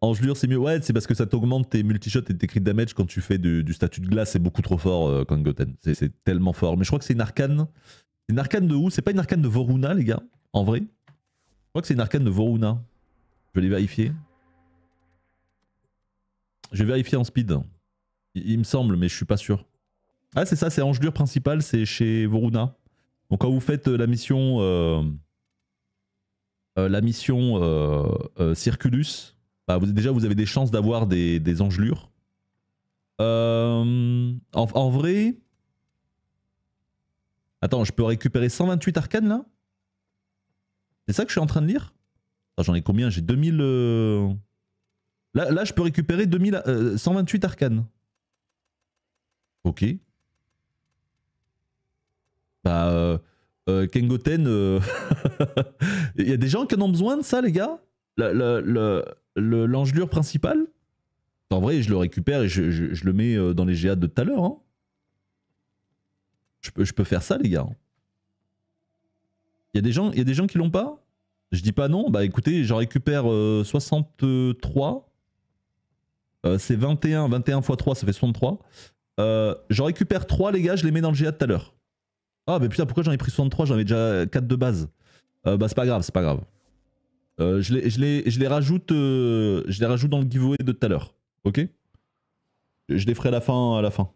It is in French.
Angelure c'est mieux. Ouais, c'est parce que ça t'augmente tes multishots et tes crit damage quand tu fais du, statut de glace. C'est beaucoup trop fort, euh, Kangoten. C'est tellement fort. Mais je crois que c'est une arcane. Une arcane de où C'est pas une arcane de Voruna, les gars, en vrai. Je crois que c'est une arcane de Voruna. Je vais les vérifier. Je vais vérifier en speed. Il, me semble, mais je suis pas sûr. Ah, c'est ça, c'est Angelure principale, c'est chez Voruna. Donc quand vous faites euh, la mission. Euh, la mission Circulus bah, déjà, vous avez des chances d'avoir des, des, engelures. Euh, en, vrai... Attends, je peux récupérer 128 arcanes là C'est ça que je suis en train de lire J'en ai combien J'ai 2000... Euh, là, je peux récupérer 2000, 128 euh, arcanes. Ok. Bah... Kengoten, il y a des gens qui en ont besoin de ça, les gars. le, L'angelure principale, en vrai, je le récupère et je, le mets euh, dans les GA de tout à l'heure. Hein. Je, peux, je peux faire ça, les gars. Hein. Il y, a des gens, y a des gens qui l'ont pas Je dis pas non. Bah écoutez, j'en récupère 63. Euh, euh, c'est 21. 21 x 3, ça fait 63. j'en récupère 3, les gars, je les mets dans le GA de tout à l'heure. Ah, mais putain, pourquoi j'en ai pris 63 J'en avais déjà 4 de base. bah c'est pas grave, c'est pas grave. Euh, je, les, je, les, rajoute, euh, je les rajoute dans le giveaway de tout à l'heure. Ok Je les ferai la fin. À la fin.